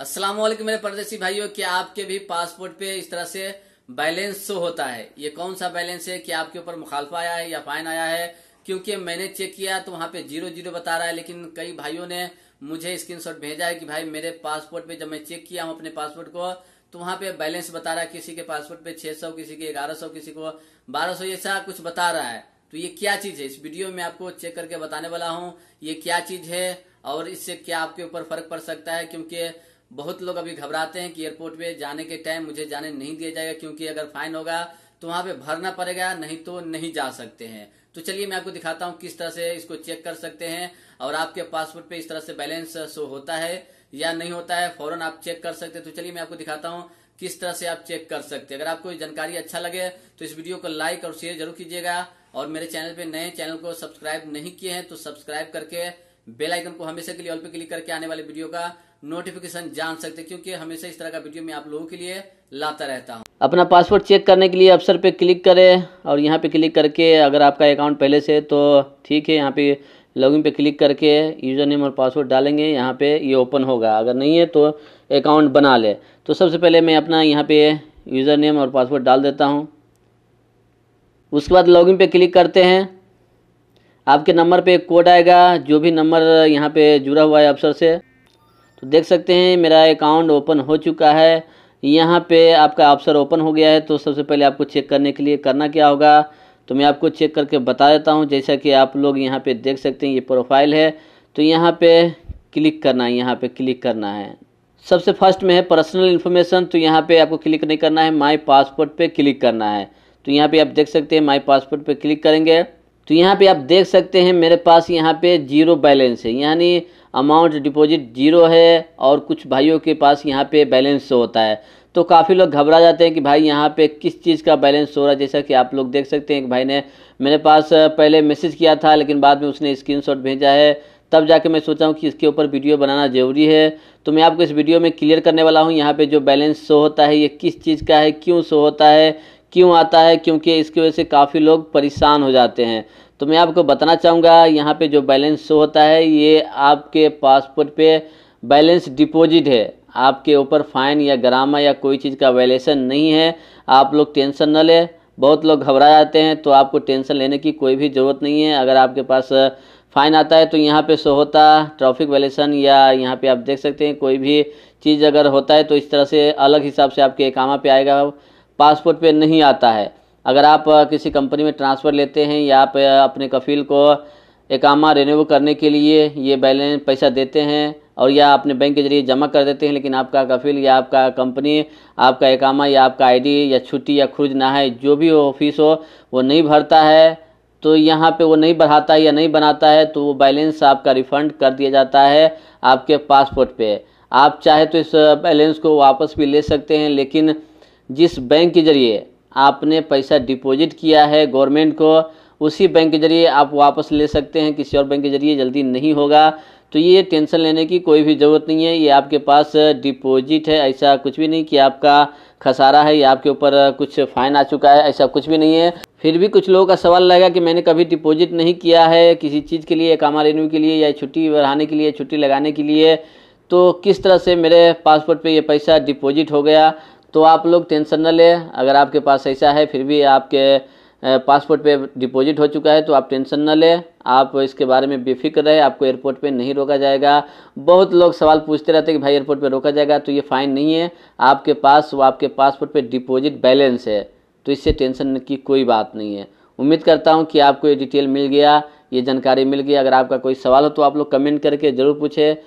अस्सलाम वालेकुम मेरे परदेशी भाइयों क्या आपके भी पासपोर्ट पे इस तरह से बैलेंस शो होता है ये कौन सा बैलेंस है कि आपके ऊपर मुखालफा आया है या फाइन आया है क्योंकि मैंने चेक किया तो वहां पे जीरो जीरो बता रहा है लेकिन कई भाइयों ने मुझे शॉट भेजा है कि भाई मेरे पासपोर्ट पे जब मैं चेक किया हूँ अपने पासपोर्ट को तो वहां पे बैलेंस बता रहा है किसी के पासपोर्ट पे सौ किसी के सौ किसी को 1200 ऐसा कुछ बता रहा है तो ये क्या चीज है इस वीडियो में आपको चेक करके बताने वाला हूँ ये क्या चीज है और इससे क्या आपके ऊपर फर्क पड़ सकता है क्योंकि बहुत लोग अभी घबराते हैं कि एयरपोर्ट पे जाने के टाइम मुझे जाने नहीं दिया जाएगा क्योंकि अगर फाइन होगा तो वहां पे भरना पड़ेगा नहीं तो नहीं जा सकते हैं तो चलिए मैं आपको दिखाता हूँ किस तरह से इसको चेक कर सकते हैं और आपके पासपोर्ट पे इस तरह से बैलेंस शो होता है या नहीं होता है फौरन आप चेक कर सकते हैं तो चलिए मैं आपको दिखाता हूँ किस तरह से आप चेक कर सकते हैं अगर आपको जानकारी अच्छा लगे तो इस वीडियो को लाइक और शेयर जरूर कीजिएगा और मेरे चैनल पे नए चैनल को सब्सक्राइब नहीं किए हैं तो सब्सक्राइब करके बेल आइकन को हमेशा के लिए ऑल पे क्लिक करके आने वाले वीडियो का नोटिफिकेशन जान सकते हैं क्योंकि हमेशा इस तरह का वीडियो मैं आप लोगों के लिए लाता रहता हूँ अपना पासवर्ड चेक करने के लिए अवसर पे क्लिक करें और यहाँ पे क्लिक करके अगर आपका अकाउंट पहले से तो ठीक है यहाँ पे लॉगिन पे क्लिक करके यूज़र नेम और पासवर्ड डालेंगे यहाँ पर ये ओपन होगा अगर नहीं है तो अकाउंट बना ले तो सबसे पहले मैं अपना यहाँ पर यूज़र नेम और पासवर्ड डाल देता हूँ उसके बाद लॉगिन पे क्लिक करते हैं आपके नंबर पे एक कोड आएगा जो भी नंबर यहाँ पे जुड़ा हुआ है अफसर से तो देख सकते हैं मेरा अकाउंट ओपन हो चुका है यहाँ पे आपका अफसर ओपन हो गया है तो सबसे पहले आपको चेक करने के लिए करना क्या होगा तो मैं आपको चेक करके बता देता हूँ जैसा कि आप लोग यहाँ पर देख सकते हैं ये प्रोफाइल है तो यहाँ पर क्लिक करना है यहाँ पर क्लिक करना है सबसे फर्स्ट में है पर्सनल इन्फॉर्मेशन तो यहाँ पे आपको क्लिक नहीं करना है माय पासपोर्ट पे क्लिक करना है तो यहाँ पे आप देख सकते हैं माय पासपोर्ट पे क्लिक करेंगे तो यहाँ पे आप देख सकते हैं मेरे पास यहाँ पे जीरो बैलेंस है यानी अमाउंट डिपॉजिट जीरो है और कुछ भाइयों के पास यहाँ पे बैलेंस होता है तो काफ़ी लोग घबरा जाते हैं कि भाई यहाँ पे किस चीज़ का बैलेंस हो रहा है जैसा कि आप लोग देख सकते हैं कि भाई ने मेरे पास पहले मैसेज किया था लेकिन बाद में उसने स्क्रीन भेजा है तब जाके मैं सोचा हूँ कि इसके ऊपर वीडियो बनाना ज़रूरी है तो मैं आपको इस वीडियो में क्लियर करने वाला हूँ यहाँ पे जो बैलेंस शो होता है ये किस चीज़ का है क्यों शो होता है क्यों आता है क्योंकि इसकी वजह से काफ़ी लोग परेशान हो जाते हैं तो मैं आपको बताना चाहूँगा यहाँ पे जो बैलेंस शो होता है ये आपके पासपोर्ट पे बैलेंस डिपॉजिट है आपके ऊपर फाइन या ग्रामा या कोई चीज़ का वायलेशन नहीं है आप लोग टेंशन न लें बहुत लोग घबरा जाते हैं तो आपको टेंशन लेने की कोई भी ज़रूरत नहीं है अगर आपके पास फाइन आता है तो यहाँ पे शो होता ट्रैफिक वैलेशन या यहाँ पे आप देख सकते हैं कोई भी चीज़ अगर होता है तो इस तरह से अलग हिसाब से आपके कामा पे आएगा पासपोर्ट पे नहीं आता है अगर आप किसी कंपनी में ट्रांसफ़र लेते हैं या आप अपने कफील को एकामा रिन्यू करने के लिए ये बैलेंस पैसा देते हैं और या अपने बैंक के जरिए जमा कर देते हैं लेकिन आपका कफील या आपका कंपनी आपका एकामा या आपका आईडी या छुट्टी या खुर्ज ना है जो भी ऑफिस हो वो नहीं भरता है तो यहाँ पे वो नहीं बढ़ाता है या नहीं बनाता है तो वो बैलेंस आपका रिफ़ंड कर दिया जाता है आपके पासपोर्ट पे आप चाहे तो इस बैलेंस को वापस भी ले सकते हैं लेकिन जिस बैंक के ज़रिए आपने पैसा डिपॉजिट किया है गवर्नमेंट को उसी बैंक के ज़रिए आप वापस ले सकते हैं किसी और बैंक के ज़रिए जल्दी नहीं होगा तो ये टेंशन लेने की कोई भी ज़रूरत नहीं है ये आपके पास डिपॉजिट है ऐसा कुछ भी नहीं कि आपका खसारा है या आपके ऊपर कुछ फाइन आ चुका है ऐसा कुछ भी नहीं है फिर भी कुछ लोगों का सवाल लगा कि मैंने कभी डिपॉजिट नहीं किया है किसी चीज़ के लिए कामा रेन्यू के लिए या छुट्टी बढ़ाने के लिए छुट्टी लगाने के लिए तो किस तरह से मेरे पासपोर्ट पर यह पैसा डिपॉजिट हो गया तो आप लोग टेंशन न लें अगर आपके पास ऐसा है फिर भी आपके पासपोर्ट पे डिपॉजिट हो चुका है तो आप टेंशन न लें आप इसके बारे में बेफिक्र रहे आपको एयरपोर्ट पे नहीं रोका जाएगा बहुत लोग सवाल पूछते रहते हैं कि भाई एयरपोर्ट पे रोका जाएगा तो ये फ़ाइन नहीं है आपके पास वो आपके पासपोर्ट पे डिपॉजिट बैलेंस है तो इससे टेंशन की कोई बात नहीं है उम्मीद करता हूँ कि आपको ये डिटेल मिल गया ये जानकारी मिल गई अगर आपका कोई सवाल हो तो आप लोग कमेंट करके ज़रूर पूछें